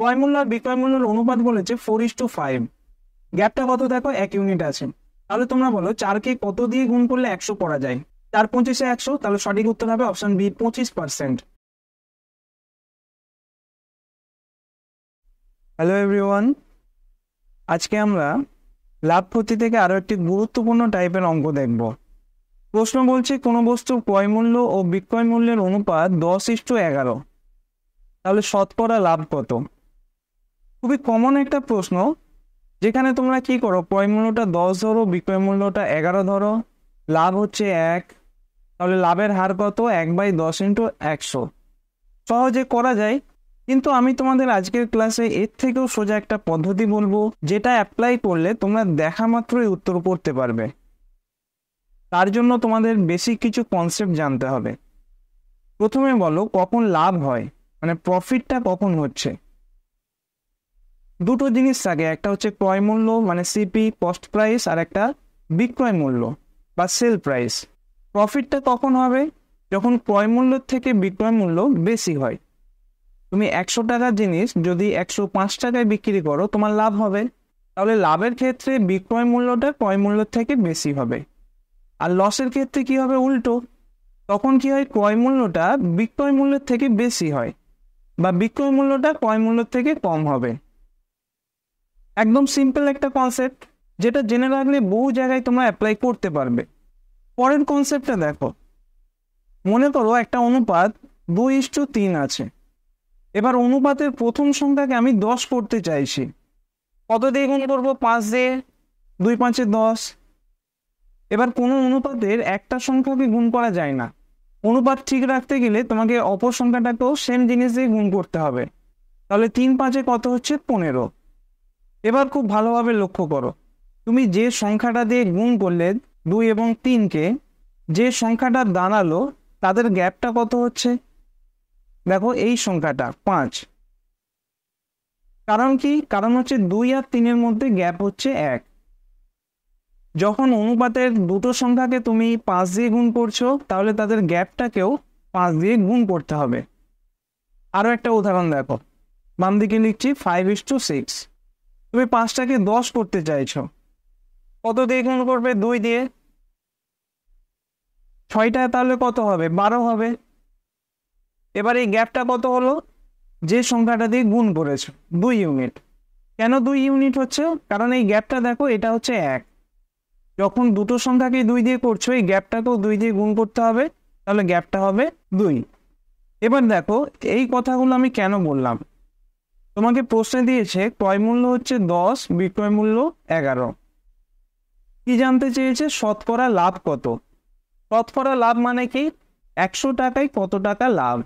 ক্রয় মূল্য আর বিক্রয় মূল্যের অনুপাত বলেছে ফোর ইস টু ফাইভ গ্যাপটা কত দেখো এক ইউনিট আছে তাহলে তোমরা বলো চারকে কত দিয়ে গুণ করলে একশো পড়া যায় চার পঁচিশে একশো তাহলে সঠিক উত্তর হবে অপশন বি পঁচিশ পার্সেন্ট হ্যালো এভরিওয়ান আজকে আমরা লাভ ক্ষতি থেকে আরও একটি গুরুত্বপূর্ণ টাইপের অঙ্ক দেখব প্রশ্ন বলছে কোনো বস্তুর ক্রয় মূল্য ও বিক্রয় মূল্যের অনুপাত দশ ইস্টু এগারো তাহলে শতকরা লাভ কত খুবই কমন একটা প্রশ্ন যেখানে তোমরা কি করো ক্রয় মূল্যটা দশ ধরো বিক্রয় মূল্যটা এগারো ধরো লাভ হচ্ছে এক তাহলে লাভের হার কত এক বাই দশ ইন্টু একশো সহজে করা যায় কিন্তু আমি তোমাদের আজকের ক্লাসে এর থেকেও সোজা একটা পদ্ধতি বলবো যেটা অ্যাপ্লাই করলে তোমরা দেখা মাত্রই উত্তর করতে পারবে তার জন্য তোমাদের বেশি কিছু কনসেপ্ট জানতে হবে প্রথমে বলো কখন লাভ হয় মানে প্রফিটটা কখন হচ্ছে দুটো জিনিস থাকে একটা হচ্ছে ক্রয় মূল্য মানে সিপি কস্ট প্রাইস আর একটা বিক্রয় মূল্য বা সেল প্রাইস প্রফিটটা তখন হবে যখন ক্রয় মূল্যের থেকে বিক্রয় মূল্য বেশি হয় তুমি একশো টাকার জিনিস যদি একশো পাঁচ টাকায় বিক্রি করো তোমার লাভ হবে তাহলে লাভের ক্ষেত্রে বিক্রয় মূল্যটা ক্রয় মূল্যের থেকে বেশি হবে আর লসের ক্ষেত্রে কি হবে উল্টো তখন কি হয় ক্রয় মূল্যটা বিক্রয় মূল্যের থেকে বেশি হয় বা বিক্রয় মূল্যটা ক্রয় মূল্যের থেকে কম হবে একদম সিম্পল একটা কনসেপ্ট যেটা জেনে রাখলে বহু জায়গায় তোমরা অ্যাপ্লাই করতে পারবে পরের কনসেপ্টটা দেখো মনে করো একটা অনুপাত দুই ইস্টু তিন আছে এবার অনুপাতের প্রথম সংখ্যাকে আমি দশ করতে চাইছি কত দিয়ে গুণ করবো পাঁচ দিয়ে দুই পাঁচে দশ এবার কোনো অনুপাতের একটা সংখ্যাকে গুণ করা যায় না অনুপাত ঠিক রাখতে গেলে তোমাকে অপর সংখ্যাটাকেও সেম জিনিস দিয়ে গুণ করতে হবে তাহলে তিন পাঁচে কত হচ্ছে পনেরো এবার খুব ভালোভাবে লক্ষ্য করো তুমি যে সংখ্যাটা দিয়ে গুণ করলে দুই এবং তিনকে যে সংখ্যাটা দাঁড়ালো তাদের গ্যাপটা কত হচ্ছে দেখো এই সংখ্যাটা পাঁচ কারণ কি কারণ হচ্ছে দুই আর তিনের মধ্যে গ্যাপ হচ্ছে এক যখন অনুপাতের দুটো সংখ্যাকে তুমি পাঁচ দিয়ে গুণ করছো তাহলে তাদের গ্যাপটাকেও পাঁচ দিয়ে গুণ করতে হবে আরও একটা উদাহরণ দেখো বাম দিকে লিখছি ফাইভ ইস টু সিক্স তুমি পাঁচটাকে দশ করতে চাইছো কত দিয়ে গুণ করবে দুই দিয়ে ছয়টা তাহলে কত হবে বারো হবে এবার এই গ্যাপটা কত হলো যে সংখ্যাটা দিয়ে গুণ করেছো দুই ইউনিট কেন দুই ইউনিট হচ্ছে কারণ এই গ্যাপটা দেখো এটা হচ্ছে এক যখন দুটো সংখ্যাকে দুই দিয়ে করছো এই গ্যাপটাকেও দুই দিয়ে গুণ করতে হবে তাহলে গ্যাপটা হবে দুই এবার দেখো এই কথাগুলো আমি কেন বললাম তোমাকে প্রশ্নে দিয়েছে ক্রয় মূল্য হচ্ছে দশ বিক্রয় মূল্য এগারো কি জানতে চেয়েছে শতকরা লাভ কত শতকরা লাভ মানে কি একশো টাকায় কত টাকা লাভ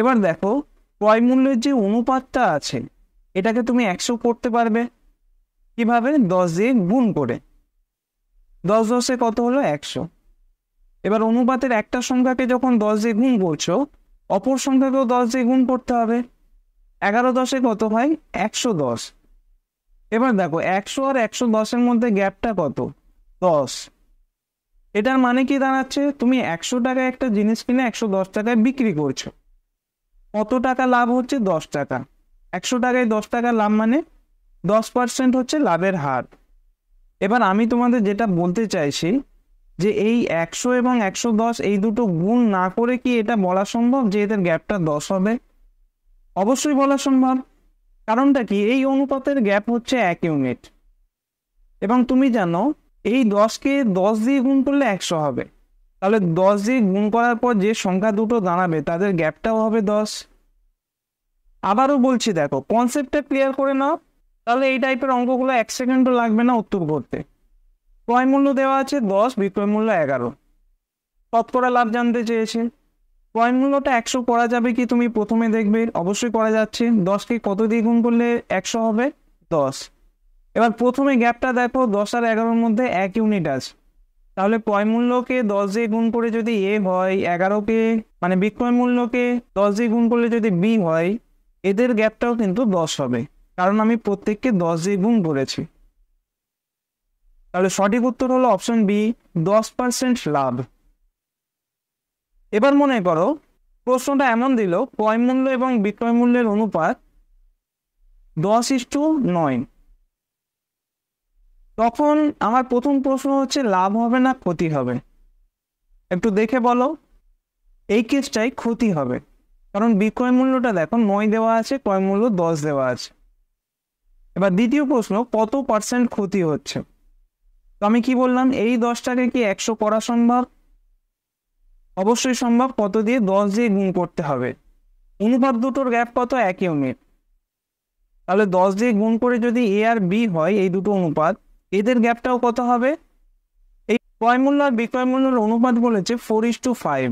এবার দেখো ক্রয় মূল্যের যে অনুপাতটা আছে এটাকে তুমি একশো করতে পারবে কিভাবে দশ দিয়ে গুণ করে দশ দশে কত হলো একশো এবার অনুপাতের একটা সংখ্যাকে যখন দশ দিয়ে গুণ করছো অপর সংখ্যাকেও দশ দিয়ে গুণ করতে হবে এগারো দশে কত হয় একশো দশ এবার দেখো একশো আর একশো দশের মধ্যে গ্যাপটা কত দশ এটার মানে কি দাঁড়াচ্ছে তুমি একশো টাকায় একটা জিনিস কিনে একশো দশ টাকায় বিক্রি করছো কত টাকা লাভ হচ্ছে দশ টাকা একশো টাকায় দশ টাকা লাভ মানে দশ পার্সেন্ট হচ্ছে লাভের হার এবার আমি তোমাদের যেটা বলতে চাইছি যে এই একশো এবং একশো দশ এই দুটো গুণ না করে কি এটা বলা সম্ভব যে এদের গ্যাপটা দশ হবে অবশ্যই বলা সম্ভব কারণটা কি এই অনুপাতের গ্যাপ হচ্ছে এক ইউনিট এবং তুমি জানো এই দশকে দশ দিয়ে গুণ করলে একশো হবে তাহলে দশ দিয়ে গুণ করার পর যে সংখ্যা দুটো দাঁড়াবে তাদের গ্যাপটাও হবে দশ আবারও বলছি দেখো কনসেপ্টটা ক্লিয়ার করে নাও তাহলে এই টাইপের অঙ্কগুলো এক সেকেন্ডও লাগবে না উত্তর করতে ক্রয় মূল্য দেওয়া আছে দশ বিক্রয় মূল্য এগারো তৎপরা লাভ জানতে চেয়েছে পয়েন্ট একশো করা যাবে কি তুমি প্রথমে দেখবে অবশ্যই করা যাচ্ছে দশকে কত দিয়ে গুণ করলে একশো হবে দশ এবার প্রথমে গ্যাপটা দেখো দশ আর এগারোর মধ্যে এক ইউনিট আছে তাহলে ক্রয় মূল্যকে দশ দিয়ে গুণ করে যদি এ হয় এগারোকে মানে বিক্রয় মূল্যকে দশ দিয়ে গুণ করলে যদি বি হয় এদের গ্যাপটাও কিন্তু দশ হবে কারণ আমি প্রত্যেককে দশ দিয়ে গুণ করেছি তাহলে সঠিক উত্তর হলো অপশন বি দশ পার্সেন্ট লাভ এবার মনে করো প্রশ্নটা এমন দিল ক্রয় মূল্য এবং বিক্রয় মূল্যের অনুপাত দশ ইস্টু নয় তখন আমার প্রথম প্রশ্ন হচ্ছে লাভ হবে না ক্ষতি হবে একটু দেখে বলো এই কেসটাই ক্ষতি হবে কারণ বিক্রয় মূল্যটা দেখো নয় দেওয়া আছে ক্রয় মূল্য দশ দেওয়া আছে এবার দ্বিতীয় প্রশ্ন কত পার্সেন্ট ক্ষতি হচ্ছে তো আমি কি বললাম এই দশটাকে কি একশো করা সম্ভব অবশ্যই সম্ভব কত দিয়ে দশ দিয়ে গুণ করতে হবে অনুপাত দুটোর গ্যাপ কত এক ইউনিট তাহলে দশ দিয়ে গুণ করে যদি এ আর বি হয় এই দুটো অনুপাত এদের গ্যাপটাও কত হবে এই ক্রয় মূল্য আর বিক্রয় মূল্যের অনুপাত বলেছে ফোর ইস টু ফাইভ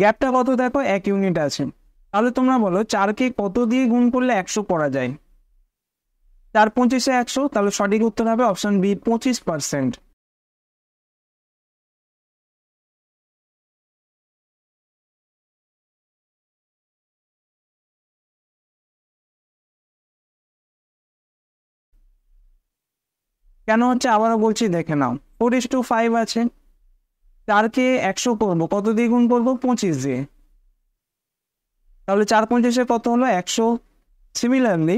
গ্যাপটা কত দেখো এক ইউনিট আছে তাহলে তোমরা বলো চারকে কত দিয়ে গুণ করলে একশো করা যায় চার পঁচিশে একশো তাহলে সঠিক উত্তর হবে অপশন বি পঁচিশ পার্সেন্ট কেন হচ্ছে আবারও বলছি দেখে নাও ফোর ইস টু ফাইভ আছে চারকে একশো করবো কত দিয়ে গুণ করবো পঁচিশ দিয়ে তাহলে চার পঁচিশে কত হলো একশো সিমিলারলি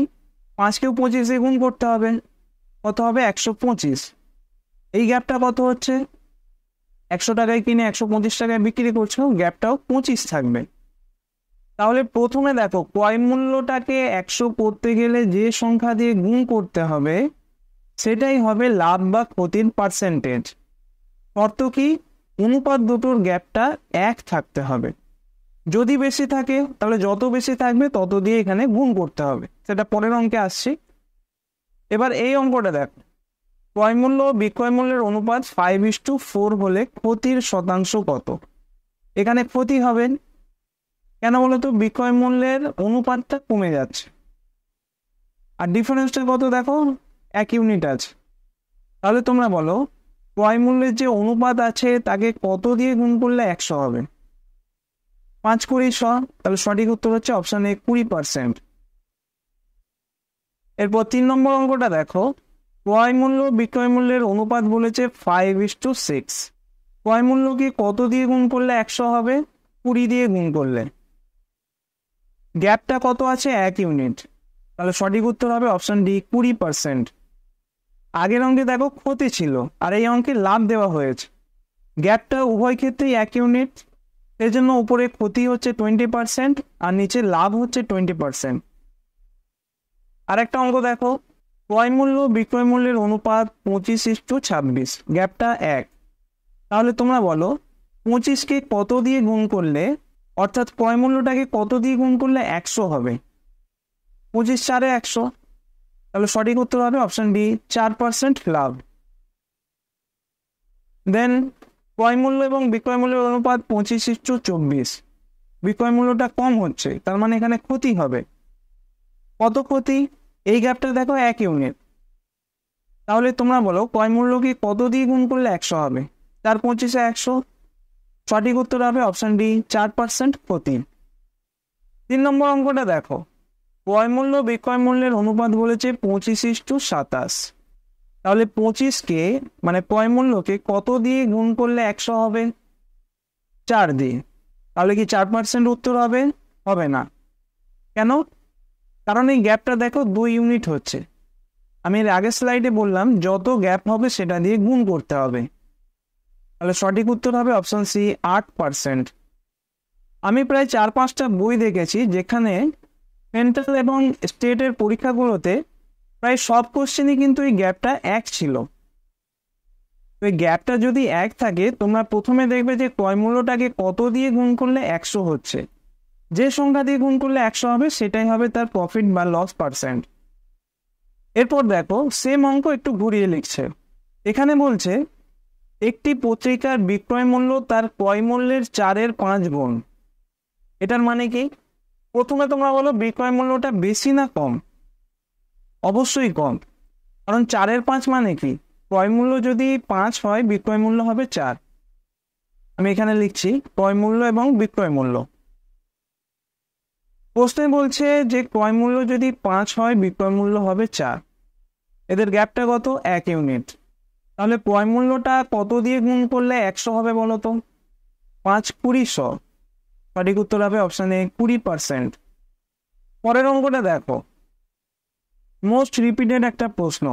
পাঁচকেও পঁচিশ দিয়ে গুণ করতে হবে কত হবে একশো পঁচিশ এই গ্যাপটা কত হচ্ছে একশো টাকায় কিনে একশো পঁচিশ টাকায় বিক্রি করছো গ্যাপটাও পঁচিশ থাকবে তাহলে প্রথমে দেখো ক্রয় মূল্যটাকে একশো করতে গেলে যে সংখ্যা দিয়ে গুণ করতে হবে সেটাই হবে লাভ বা ক্ষতির পার্সেন্টেজ শর্ত কি অনুপাত দুটোর গ্যাপটা এক থাকতে হবে যদি বেশি থাকে তাহলে যত বেশি থাকবে তত দিয়ে এখানে গুণ করতে হবে সেটা পরের অঙ্কে আসছি এবার এই অঙ্কটা দেখ ক্রয়মূল্য ও বিক্রয় মূল্যের অনুপাত ফাইভ ইস টু ফোর হলে ক্ষতির শতাংশ কত এখানে ক্ষতি হবে কেন বলতো বিক্রয় মূল্যের অনুপাতটা কমে যাচ্ছে আর ডিফারেন্সটা কত দেখো এক ইউনিট আছে তাহলে তোমরা বলো ক্রয় মূল্যের যে অনুপাত আছে তাকে কত দিয়ে গুণ করলে একশো হবে পাঁচ কুড়ি শ তাহলে সঠিক উত্তর হচ্ছে অপশান এ কুড়ি পার্সেন্ট এরপর তিন নম্বর অঙ্কটা দেখো ক্রয় মূল্য বিক্রয় মূল্যের অনুপাত বলেছে ফাইভ ইস টু সিক্স ক্রয় মূল্যকে কত দিয়ে গুণ করলে একশো হবে কুড়ি দিয়ে গুণ করলে গ্যাপটা কত আছে এক ইউনিট তাহলে সঠিক উত্তর হবে অপশান ডি কুড়ি পার্সেন্ট আগের অঙ্কে দেখো ক্ষতি ছিল আর এই অঙ্কে লাভ দেওয়া হয়েছে গ্যাপটা উভয় ক্ষেত্রেই এক ইউনিট এর জন্য উপরে ক্ষতি হচ্ছে টোয়েন্টি পারসেন্ট আর নিচে লাভ হচ্ছে টোয়েন্টি পারসেন্ট আরেকটা অঙ্ক দেখো ক্রয় মূল্য বিক্রয় মূল্যের অনুপাত পঁচিশ টু ছাব্বিশ গ্যাপটা এক তাহলে তোমরা বলো পঁচিশকে কত দিয়ে গুণ করলে অর্থাৎ ক্রয় মূল্যটাকে কত দিয়ে গুণ করলে একশো হবে পঁচিশ চারে একশো তাহলে সঠিক উত্তর হবে অপশন বি চার পার্সেন্ট লাভ দেন ক্রয় মূল্য এবং বিক্রয় মূল্যের অনুপাত পঁচিশ ইস্টু চব্বিশ বিক্রয় মূল্যটা কম হচ্ছে তার মানে এখানে ক্ষতি হবে কত ক্ষতি এই গ্যাপটা দেখো এক ইউনিট তাহলে তোমরা বলো ক্রয় মূল্য কি কত দিয়ে গুণ করলে একশো হবে চার পঁচিশে একশো সঠিক উত্তর হবে অপশন ডি চার পার্সেন্ট ক্ষতি তিন নম্বর অঙ্কটা দেখো ক্রয় মূল্য বিক্রয় মূল্যের অনুপাত বলেছে পঁচিশ ইস্টু সাতাশ তাহলে পঁচিশকে মানে ক্রয় মূল্যকে কত দিয়ে গুণ করলে একশো হবে চার দিয়ে তাহলে কি চার পার্সেন্ট উত্তর হবে হবে না কেন কারণ এই গ্যাপটা দেখো দুই ইউনিট হচ্ছে আমি এর আগের স্লাইডে বললাম যত গ্যাপ হবে সেটা দিয়ে গুণ করতে হবে তাহলে সঠিক উত্তর হবে অপশন সি আট পার্সেন্ট আমি প্রায় চার পাঁচটা বই দেখেছি যেখানে সেন্ট্রাল এবং স্টেটের পরীক্ষাগুলোতে প্রায় সব কোশ্চেনই কিন্তু এই গ্যাপটা এক ছিল তো এই গ্যাপটা যদি এক থাকে তোমরা প্রথমে দেখবে যে কয় মূল্যটাকে কত দিয়ে গুণ করলে একশো হচ্ছে যে সংখ্যা দিয়ে গুণ করলে একশো হবে সেটাই হবে তার প্রফিট বা লস পার্সেন্ট এরপর দেখো সেম অঙ্ক একটু ঘুরিয়ে লিখছে এখানে বলছে একটি পত্রিকার বিক্রয় মূল্য তার কয় মূল্যের চারের পাঁচ গুণ এটার মানে কি প্রথমে তোমরা বলো বিক্রয় মূল্যটা বেশি না কম অবশ্যই কম কারণ চারের পাঁচ মানে কি ক্রয় মূল্য যদি পাঁচ হয় বিক্রয় মূল্য হবে চার আমি এখানে লিখছি ক্রয় মূল্য এবং বিক্রয় মূল্য প্রশ্নে বলছে যে ক্রয় মূল্য যদি পাঁচ হয় বিক্রয় মূল্য হবে চার এদের গ্যাপটা কত এক ইউনিট তাহলে ক্রয় মূল্যটা কত দিয়ে গুণ করলে একশো হবে বলো তো পাঁচ কুড়ি শ সঠিক উত্তর হবে অপশান এ কুড়ি পার্সেন্ট পরের অঙ্কটা দেখো মোস্ট রিপিটেড একটা প্রশ্ন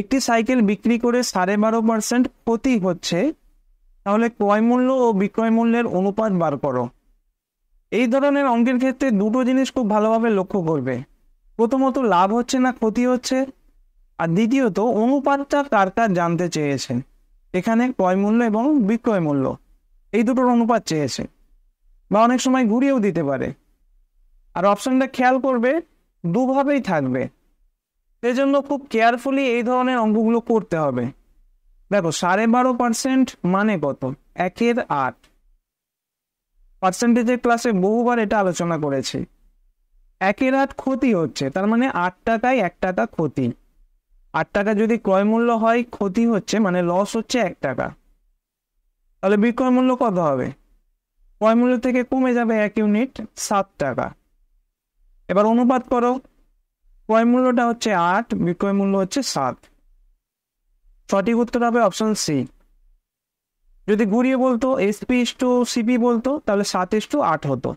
একটি সাইকেল বিক্রি করে সাড়ে বারো পার্সেন্ট ক্ষতি হচ্ছে তাহলে ক্রয় মূল্য ও বিক্রয় মূল্যের অনুপাত বার করো এই ধরনের অঙ্কের ক্ষেত্রে দুটো জিনিস খুব ভালোভাবে লক্ষ্য করবে প্রথমত লাভ হচ্ছে না ক্ষতি হচ্ছে আর দ্বিতীয়ত অনুপাতটা কার কার জানতে চেয়েছেন এখানে ক্রয় মূল্য এবং বিক্রয় মূল্য এই দুটোর অনুপাত চেয়েছে বা অনেক সময় ঘুরিয়েও দিতে পারে আর অপশানটা খেয়াল করবে দুভাবেই থাকবে সেই জন্য খুব কেয়ারফুলি এই ধরনের অঙ্কগুলো করতে হবে দেখো সাড়ে বারো পার্সেন্ট মানে কত একের আট পার্সেন্টেজের ক্লাসে বহুবার এটা আলোচনা করেছি একের আট ক্ষতি হচ্ছে তার মানে আট টাকায় এক টাকা ক্ষতি আট টাকা যদি ক্রয় মূল্য হয় ক্ষতি হচ্ছে মানে লস হচ্ছে এক টাকা তাহলে বিক্রয় মূল্য কত হবে ক্রয় মূল্য থেকে কমে যাবে এক ইউনিট সাত টাকা এবার অনুপাত করো ক্রয় মূল্যটা হচ্ছে আট বিক্রয় মূল্য হচ্ছে সাত সঠিক উত্তর হবে অপশন সি যদি ঘুরিয়ে বলতো এসপি ইস টু সিপি বলতো তাহলে সাত ইস টু আট হতো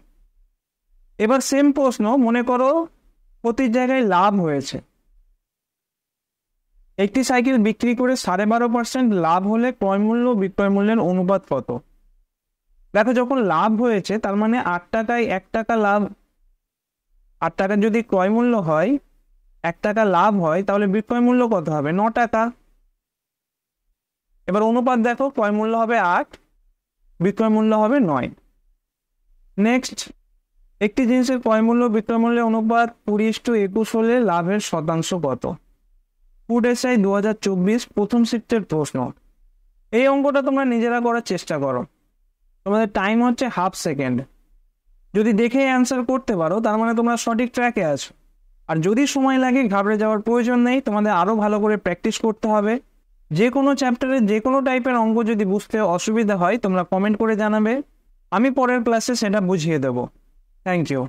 এবার সেম প্রশ্ন মনে করো প্রতি জায়গায় লাভ হয়েছে একটি সাইকেল বিক্রি করে সাড়ে বারো পার্সেন্ট লাভ হলে ক্রয় মূল্য বিক্রয় মূল্যের অনুপাত কত দেখো যখন লাভ হয়েছে তার মানে আট টাকায় এক টাকা লাভ আট টাকার যদি ক্রয় মূল্য হয় এক টাকা লাভ হয় তাহলে বিক্রয় মূল্য কত হবে ন টাকা এবার অনুপাত দেখো ক্রয় মূল্য হবে আট বিক্রয় মূল্য হবে নয় নেক্সট একটি জিনিসের ক্রয় মূল্য বিক্রয় মূল্যের অনুপাত কুড়ি টু একুশ হলে লাভের শতাংশ কত ফুড এসআই দু প্রথম শিফটের প্রশ্ন এই অঙ্কটা তোমরা নিজেরা করার চেষ্টা করো তোমাদের টাইম হচ্ছে হাফ সেকেন্ড যদি দেখে অ্যান্সার করতে পারো তার মানে তোমরা সঠিক ট্র্যাকে আছো আর যদি সময় লাগে ঘাবড়ে যাওয়ার প্রয়োজন নেই তোমাদের আরও ভালো করে প্র্যাকটিস করতে হবে যে কোনো চ্যাপ্টারে যে কোনো টাইপের অঙ্ক যদি বুঝতে অসুবিধা হয় তোমরা কমেন্ট করে জানাবে আমি পরের ক্লাসে সেটা বুঝিয়ে দেবো থ্যাংক ইউ